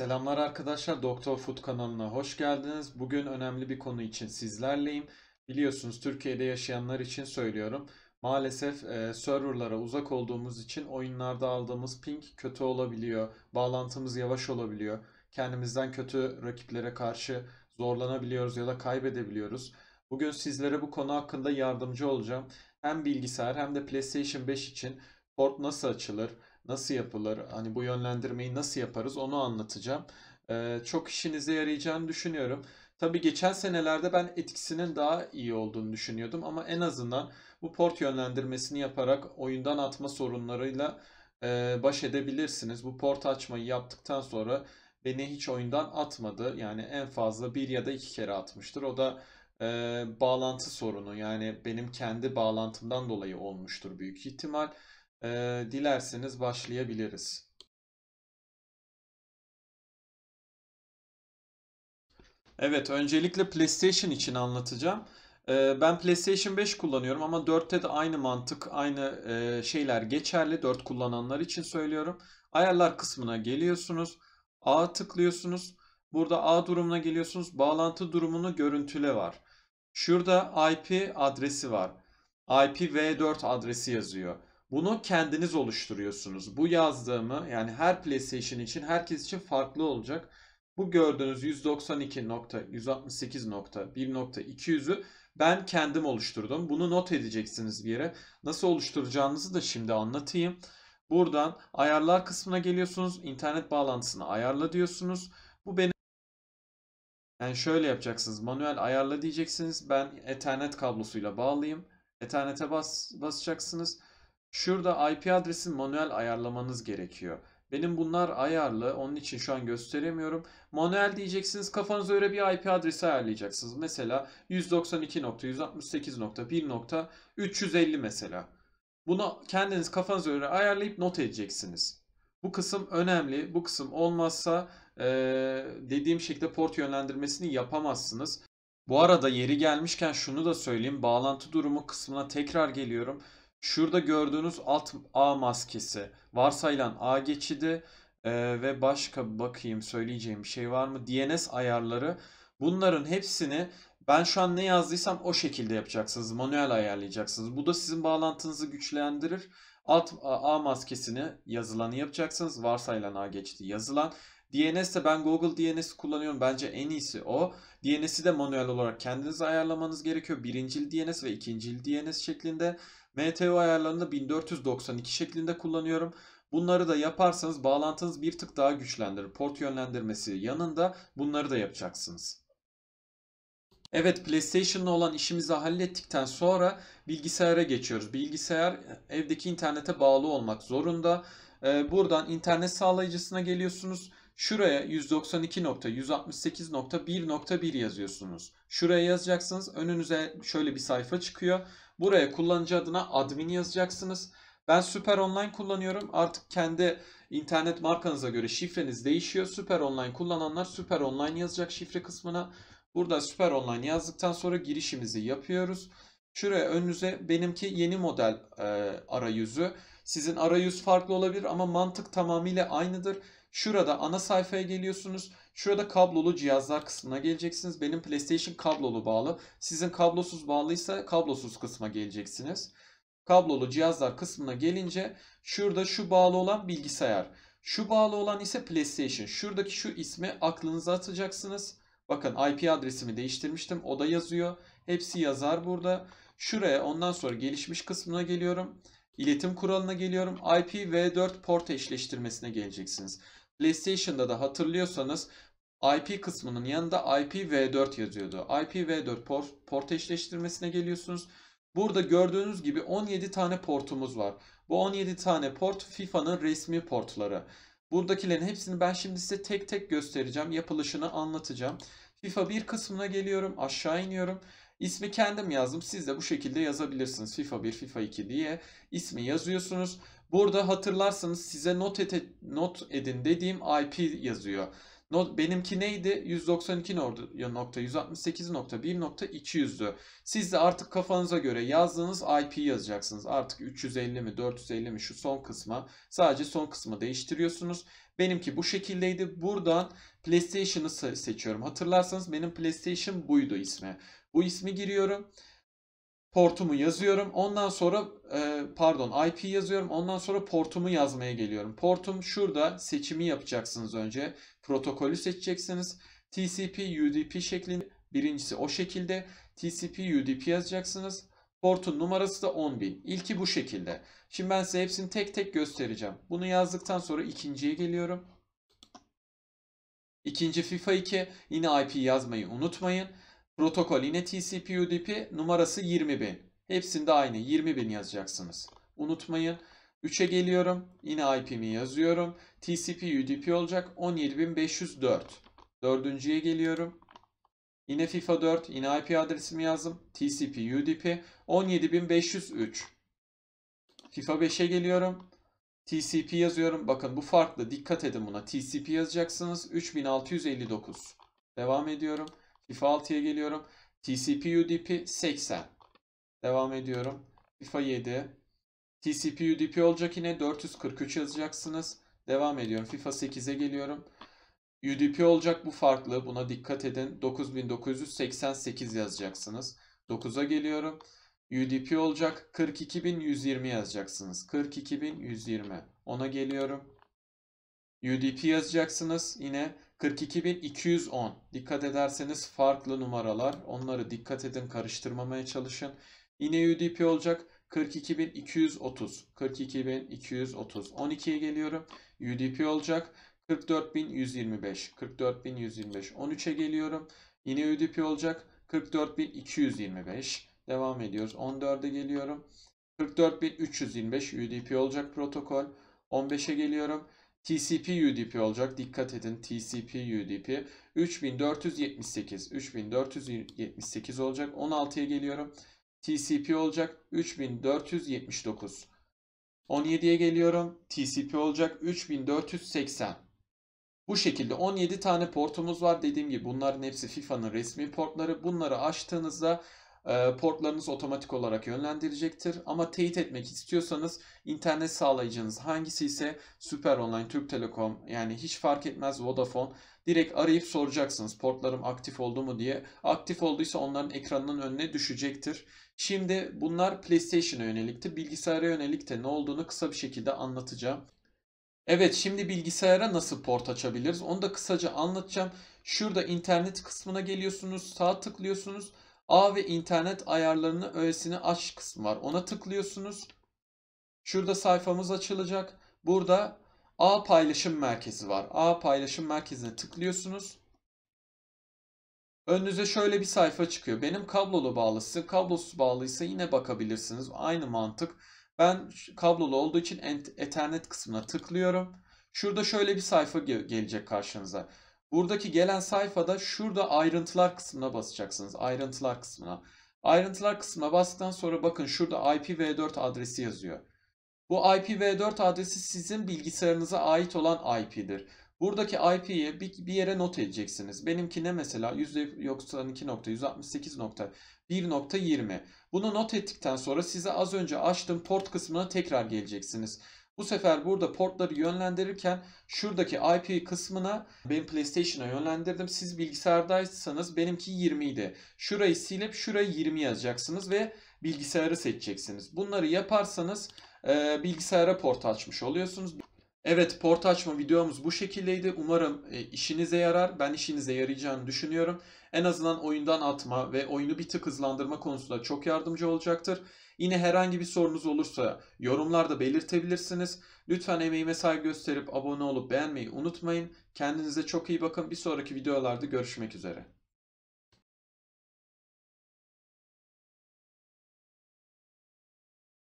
Selamlar arkadaşlar, Doktor Food kanalına hoş geldiniz. Bugün önemli bir konu için sizlerleyim. Biliyorsunuz Türkiye'de yaşayanlar için söylüyorum. Maalesef e, serverlara uzak olduğumuz için oyunlarda aldığımız ping kötü olabiliyor. Bağlantımız yavaş olabiliyor. Kendimizden kötü rakiplere karşı zorlanabiliyoruz ya da kaybedebiliyoruz. Bugün sizlere bu konu hakkında yardımcı olacağım. Hem bilgisayar hem de PlayStation 5 için port nasıl açılır? nasıl yapılır? Hani bu yönlendirmeyi nasıl yaparız? Onu anlatacağım. çok işinize yarayacağını düşünüyorum. Tabi geçen senelerde ben etkisinin daha iyi olduğunu düşünüyordum ama en azından bu port yönlendirmesini yaparak oyundan atma sorunlarıyla baş edebilirsiniz. Bu port açmayı yaptıktan sonra beni hiç oyundan atmadı. Yani en fazla bir ya da iki kere atmıştır. O da e, bağlantı sorunu yani benim kendi bağlantımdan dolayı olmuştur büyük ihtimal. Ee, dilerseniz başlayabiliriz. Evet, öncelikle PlayStation için anlatacağım. Ee, ben PlayStation 5 kullanıyorum ama 4'te de aynı mantık, aynı e, şeyler geçerli. 4 kullananlar için söylüyorum. Ayarlar kısmına geliyorsunuz. A tıklıyorsunuz. Burada A durumuna geliyorsunuz. Bağlantı durumunu görüntüle var. Şurada IP adresi var. IPv4 adresi yazıyor. Bunu kendiniz oluşturuyorsunuz. Bu yazdığımı yani her PlayStation için herkes için farklı olacak. Bu gördüğünüz 192.168.1.200'ü ben kendim oluşturdum. Bunu not edeceksiniz bir yere. Nasıl oluşturacağınızı da şimdi anlatayım. Buradan ayarlar kısmına geliyorsunuz. İnternet bağlantısını ayarla diyorsunuz. Bu benim yani şöyle yapacaksınız. Manuel ayarla diyeceksiniz. Ben Ethernet kablosuyla bağlayayım. Ethernet'e bas, basacaksınız. Şurada IP adresi manuel ayarlamanız gerekiyor. Benim bunlar ayarlı. Onun için şu an gösteremiyorum. Manuel diyeceksiniz. Kafanıza öyle bir IP adresi ayarlayacaksınız. Mesela 192.168.1.350 mesela. Bunu kendiniz kafanıza göre ayarlayıp not edeceksiniz. Bu kısım önemli. Bu kısım olmazsa dediğim şekilde port yönlendirmesini yapamazsınız. Bu arada yeri gelmişken şunu da söyleyeyim. Bağlantı durumu kısmına tekrar geliyorum. Şurada gördüğünüz alt A maskesi varsayılan A geçidi e, ve başka bakayım söyleyeceğim bir şey var mı? DNS ayarları bunların hepsini ben şu an ne yazdıysam o şekilde yapacaksınız. Manuel ayarlayacaksınız. Bu da sizin bağlantınızı güçlendirir. Alt A maskesini yazılanı yapacaksınız. Varsayılan A geçidi yazılan. DNS de ben Google DNS kullanıyorum. Bence en iyisi o. DNS'i de manuel olarak kendiniz ayarlamanız gerekiyor. Birincil DNS ve ikincil DNS şeklinde. MTO ayarlarında 1492 şeklinde kullanıyorum. Bunları da yaparsanız bağlantınız bir tık daha güçlendirir. Port yönlendirmesi yanında bunları da yapacaksınız. Evet PlayStation'la olan işimizi hallettikten sonra bilgisayara geçiyoruz. Bilgisayar e, evdeki internete bağlı olmak zorunda. E, buradan internet sağlayıcısına geliyorsunuz. Şuraya 192.168.1.1 yazıyorsunuz. Şuraya yazacaksınız. Önünüze şöyle bir sayfa çıkıyor. Buraya kullanıcı adına admin yazacaksınız. Ben Süper Online kullanıyorum. Artık kendi internet markanıza göre şifreniz değişiyor. Süper Online kullananlar Süper Online yazacak şifre kısmına. Burada Süper Online yazdıktan sonra girişimizi yapıyoruz. Şuraya önünüze benimki yeni model e, arayüzü. Sizin arayüz farklı olabilir ama mantık tamamıyla aynıdır. Şurada ana sayfaya geliyorsunuz. Şurada kablolu cihazlar kısmına geleceksiniz. Benim PlayStation kablolu bağlı. Sizin kablosuz bağlıysa kablosuz kısma geleceksiniz. Kablolu cihazlar kısmına gelince şurada şu bağlı olan bilgisayar. Şu bağlı olan ise PlayStation. Şuradaki şu ismi aklınıza atacaksınız. Bakın IP adresimi değiştirmiştim. O da yazıyor. Hepsi yazar burada. Şuraya ondan sonra gelişmiş kısmına geliyorum. İletim kuralına geliyorum. IPv4 port eşleştirmesine geleceksiniz. PlayStation'da da hatırlıyorsanız IP kısmının yanında IPv4 yazıyordu. IPv4 port, port eşleştirmesine geliyorsunuz. Burada gördüğünüz gibi 17 tane portumuz var. Bu 17 tane port FIFA'nın resmi portları. Buradakilerin hepsini ben şimdi size tek tek göstereceğim. Yapılışını anlatacağım. FIFA 1 kısmına geliyorum. Aşağı iniyorum. İsmi kendim yazdım. Siz de bu şekilde yazabilirsiniz. FIFA 1, FIFA 2 diye ismi yazıyorsunuz. Burada hatırlarsanız size not, et, not edin dediğim IP yazıyor. Not, benimki neydi? 192.168.1.200'dü. Siz de artık kafanıza göre yazdığınız IP yazacaksınız. Artık 350 mi 450 mi şu son kısma sadece son kısmı değiştiriyorsunuz. Benimki bu şekildeydi. Buradan PlayStation'ı seçiyorum. Hatırlarsanız benim PlayStation buydu ismi. Bu ismi giriyorum portumu yazıyorum. Ondan sonra e, pardon IP yazıyorum. Ondan sonra portumu yazmaya geliyorum. Portum şurada seçimi yapacaksınız önce. Protokolü seçeceksiniz. TCP UDP şeklinde birincisi o şekilde. TCP UDP yazacaksınız. Portun numarası da 10.000. İlki bu şekilde. Şimdi ben size hepsini tek tek göstereceğim. Bunu yazdıktan sonra ikinciye geliyorum. İkinci FIFA 2 yine IP yazmayı unutmayın. Protokol yine TCP UDP numarası 20.000. Hepsinde aynı 20.000 yazacaksınız. Unutmayın. 3'e geliyorum. Yine IP'mi yazıyorum. TCP UDP olacak 17.504. Dördüncüye geliyorum. Yine FIFA 4. Yine IP adresimi yazdım. TCP UDP 17.503. FIFA 5'e geliyorum. TCP yazıyorum. Bakın bu farklı. Dikkat edin buna. TCP yazacaksınız. 3659. Devam ediyorum. FIFA 6'ya geliyorum. TCP UDP 80. Devam ediyorum. FIFA 7. TCP UDP olacak yine 443 yazacaksınız. Devam ediyorum. FIFA 8'e geliyorum. UDP olacak bu farklı. Buna dikkat edin. 9988 yazacaksınız. 9'a geliyorum. UDP olacak 42120 yazacaksınız. 42120. Ona geliyorum. UDP yazacaksınız. Yine 42210. Dikkat ederseniz farklı numaralar. Onları dikkat edin karıştırmamaya çalışın. Yine UDP olacak. 42230. 42230. 12'ye geliyorum. UDP olacak. 44125. 44125. 13'e geliyorum. Yine UDP olacak. 44225. Devam ediyoruz. 14'e geliyorum. 44325 UDP olacak protokol. 15'e geliyorum. TCP UDP olacak. Dikkat edin TCP UDP 3478 3478 olacak. 16'ya geliyorum. TCP olacak 3479. 17'ye geliyorum. TCP olacak 3480. Bu şekilde 17 tane portumuz var. Dediğim gibi bunların hepsi FIFA'nın resmi portları. Bunları açtığınızda e, portlarınız otomatik olarak yönlendirecektir. Ama teyit etmek istiyorsanız internet sağlayıcınız hangisi ise Süper Online, Türk Telekom yani hiç fark etmez Vodafone direkt arayıp soracaksınız portlarım aktif oldu mu diye. Aktif olduysa onların ekranının önüne düşecektir. Şimdi bunlar PlayStation'a yönelikti. Bilgisayara yönelikte ne olduğunu kısa bir şekilde anlatacağım. Evet şimdi bilgisayara nasıl port açabiliriz onu da kısaca anlatacağım. Şurada internet kısmına geliyorsunuz sağ tıklıyorsunuz A ve internet ayarlarını öğesini aç kısmı var. Ona tıklıyorsunuz. Şurada sayfamız açılacak. Burada A paylaşım merkezi var. A paylaşım merkezine tıklıyorsunuz. Önünüze şöyle bir sayfa çıkıyor. Benim kablolu bağlısı, kablosuz bağlıysa yine bakabilirsiniz. Aynı mantık. Ben kablolu olduğu için Ethernet kısmına tıklıyorum. Şurada şöyle bir sayfa gelecek karşınıza. Buradaki gelen sayfada şurada ayrıntılar kısmına basacaksınız. Ayrıntılar kısmına. Ayrıntılar kısmına bastıktan sonra bakın şurada IPv4 adresi yazıyor. Bu IPv4 adresi sizin bilgisayarınıza ait olan IP'dir. Buradaki IP'yi bir, yere not edeceksiniz. Benimki ne mesela? %92.168.1.20. Bunu not ettikten sonra size az önce açtığım port kısmına tekrar geleceksiniz. Bu sefer burada portları yönlendirirken şuradaki IP kısmına benim PlayStation'a yönlendirdim. Siz bilgisayardaysanız benimki 20 idi. Şurayı silip şuraya 20 yazacaksınız ve bilgisayarı seçeceksiniz. Bunları yaparsanız e, bilgisayara port açmış oluyorsunuz. Evet porta açma videomuz bu şekildeydi. Umarım e, işinize yarar. Ben işinize yarayacağını düşünüyorum. En azından oyundan atma ve oyunu bir tık hızlandırma konusunda çok yardımcı olacaktır. Yine herhangi bir sorunuz olursa yorumlarda belirtebilirsiniz. Lütfen emeğime saygı gösterip abone olup beğenmeyi unutmayın. Kendinize çok iyi bakın. Bir sonraki videolarda görüşmek üzere.